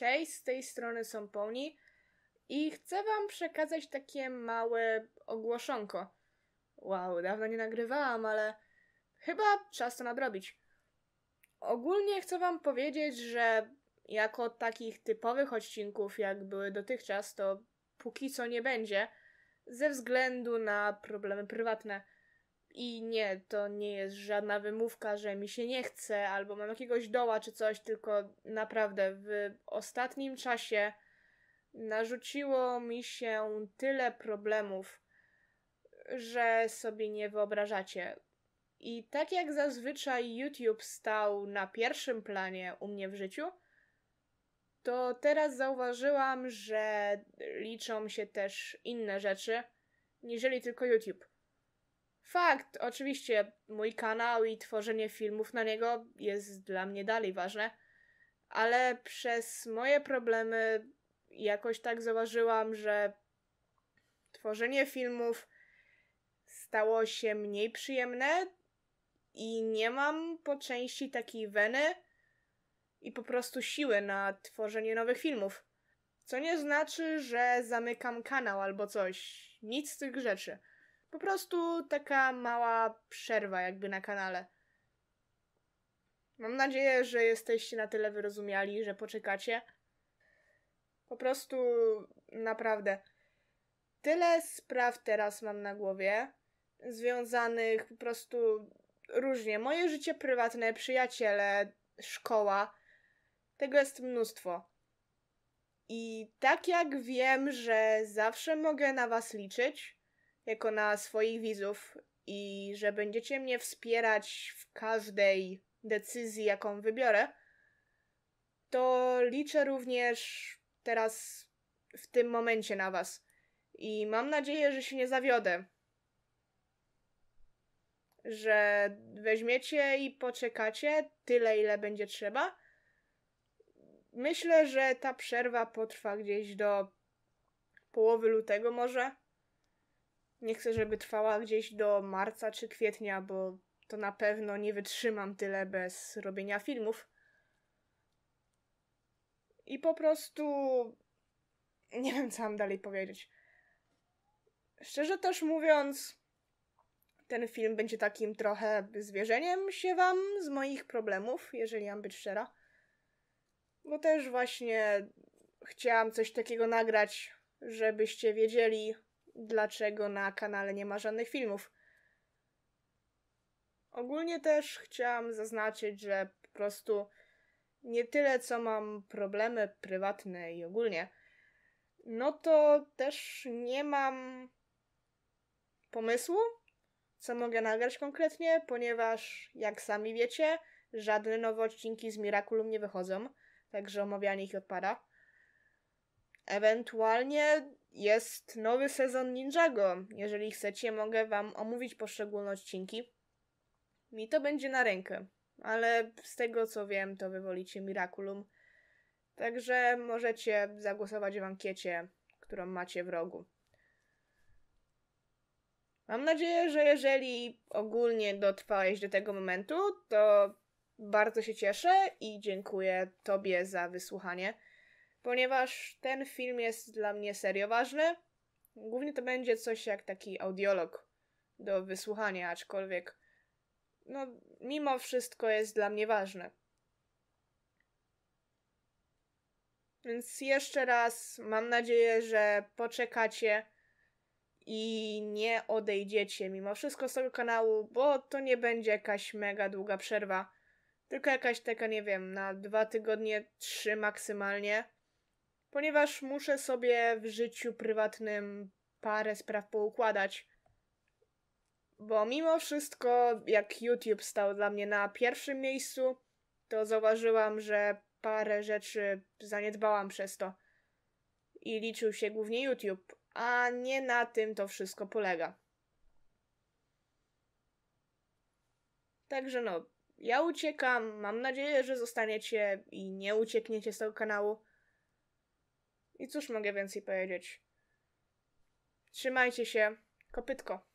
Cześć, z tej strony są Poni i chcę Wam przekazać takie małe ogłoszonko. Wow, dawno nie nagrywałam, ale chyba czas to nadrobić. Ogólnie chcę Wam powiedzieć, że jako takich typowych odcinków, jak były dotychczas, to póki co nie będzie, ze względu na problemy prywatne. I nie, to nie jest żadna wymówka, że mi się nie chce albo mam jakiegoś doła czy coś, tylko naprawdę w ostatnim czasie narzuciło mi się tyle problemów, że sobie nie wyobrażacie. I tak jak zazwyczaj YouTube stał na pierwszym planie u mnie w życiu, to teraz zauważyłam, że liczą się też inne rzeczy, niżeli tylko YouTube. Fakt, oczywiście mój kanał i tworzenie filmów na niego jest dla mnie dalej ważne, ale przez moje problemy jakoś tak zauważyłam, że tworzenie filmów stało się mniej przyjemne i nie mam po części takiej weny i po prostu siły na tworzenie nowych filmów. Co nie znaczy, że zamykam kanał albo coś. Nic z tych rzeczy. Po prostu taka mała przerwa jakby na kanale. Mam nadzieję, że jesteście na tyle wyrozumiali, że poczekacie. Po prostu naprawdę. Tyle spraw teraz mam na głowie, związanych po prostu różnie. Moje życie prywatne, przyjaciele, szkoła. Tego jest mnóstwo. I tak jak wiem, że zawsze mogę na Was liczyć, jako na swoich widzów i że będziecie mnie wspierać w każdej decyzji, jaką wybiorę, to liczę również teraz w tym momencie na Was. I mam nadzieję, że się nie zawiodę. Że weźmiecie i poczekacie tyle, ile będzie trzeba. Myślę, że ta przerwa potrwa gdzieś do połowy lutego, może. Nie chcę, żeby trwała gdzieś do marca czy kwietnia, bo to na pewno nie wytrzymam tyle bez robienia filmów. I po prostu nie wiem, co mam dalej powiedzieć. Szczerze też mówiąc, ten film będzie takim trochę zwierzeniem się wam z moich problemów, jeżeli mam być szczera. Bo też właśnie chciałam coś takiego nagrać, żebyście wiedzieli, dlaczego na kanale nie ma żadnych filmów. Ogólnie też chciałam zaznaczyć, że po prostu nie tyle co mam problemy prywatne i ogólnie, no to też nie mam pomysłu, co mogę nagrać konkretnie, ponieważ jak sami wiecie, żadne nowe odcinki z Miraculum nie wychodzą, także omawianie ich odpada. Ewentualnie jest nowy sezon Ninjago. Jeżeli chcecie, mogę Wam omówić poszczególne odcinki. Mi to będzie na rękę, ale z tego co wiem, to wywolicie Miraculum. Także możecie zagłosować w ankiecie, którą macie w rogu. Mam nadzieję, że jeżeli ogólnie dotrwałeś do tego momentu, to bardzo się cieszę i dziękuję Tobie za wysłuchanie ponieważ ten film jest dla mnie serio ważny. Głównie to będzie coś jak taki audiolog do wysłuchania, aczkolwiek no mimo wszystko jest dla mnie ważne. Więc jeszcze raz mam nadzieję, że poczekacie i nie odejdziecie mimo wszystko z tego kanału, bo to nie będzie jakaś mega długa przerwa. Tylko jakaś taka, nie wiem, na dwa tygodnie, trzy maksymalnie ponieważ muszę sobie w życiu prywatnym parę spraw poukładać. Bo mimo wszystko, jak YouTube stał dla mnie na pierwszym miejscu, to zauważyłam, że parę rzeczy zaniedbałam przez to. I liczył się głównie YouTube, a nie na tym to wszystko polega. Także no, ja uciekam. Mam nadzieję, że zostaniecie i nie uciekniecie z tego kanału. I cóż mogę więcej powiedzieć? Trzymajcie się, kopytko.